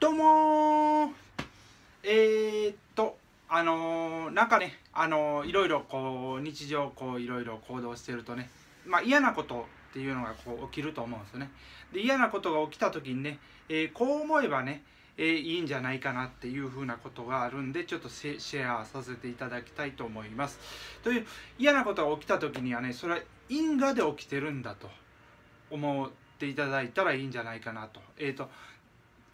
どうもえー、っとあのー、なんかねあのー、いろいろこう日常こういろいろ行動してるとねまあ嫌なことっていうのがこう起きると思うんですよねで嫌なことが起きた時にね、えー、こう思えばねえー、いいんじゃないかなっていうふうなことがあるんでちょっとシェアさせていただきたいと思います。という嫌なことが起きた時にはねそれは因果で起きてるんだと思っていただいたらいいんじゃないかなと。えーと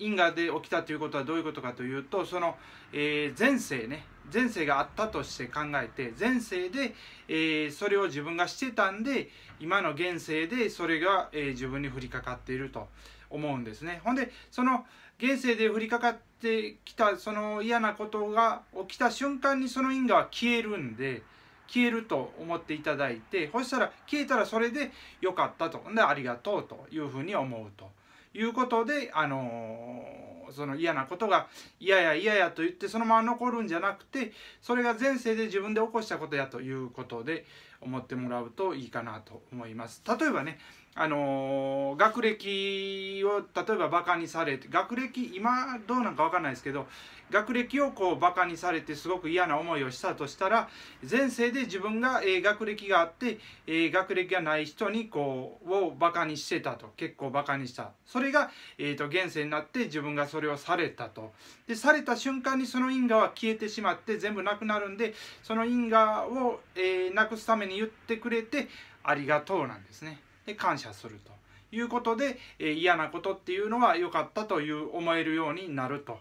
因果で起きたということはどういうことかというとその、えー、前世ね前世があったとして考えて前世で、えー、それを自分がしてたんで今の現世でそれが、えー、自分に降りかかっていると思うんですね。ほんでその現世で降りかかってきたその嫌なことが起きた瞬間にその因果は消えるんで消えると思っていただいてそしたら消えたらそれで良かったとでありがとうというふうに思うと。いうことで、あのー、その嫌なことが嫌や嫌やと言ってそのまま残るんじゃなくてそれが前世で自分で起こしたことやということで思ってもらうといいかなと思います。例えばねあの学歴を例えばバカにされて学歴今どうなんか分かんないですけど学歴をこうバカにされてすごく嫌な思いをしたとしたら前世で自分が、えー、学歴があって、えー、学歴がない人にこうをバカにしてたと結構バカにしたそれが、えーと、と現世になって自分がそれをされたとでされた瞬間にその因果は消えてしまって全部なくなるんでその因果を、えー、なくすために言ってくれてありがとうなんですね。で感謝するということで、え嫌なことっていうのは良かったという思えるようになると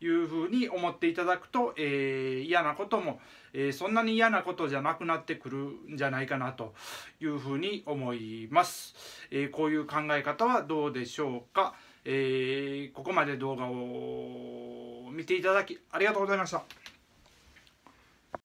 いうふうに思っていただくと、えー、嫌なことも、えー、そんなに嫌なことじゃなくなってくるんじゃないかなというふうに思います。えー、こういう考え方はどうでしょうか、えここまで動画を見ていただきありがとうございました。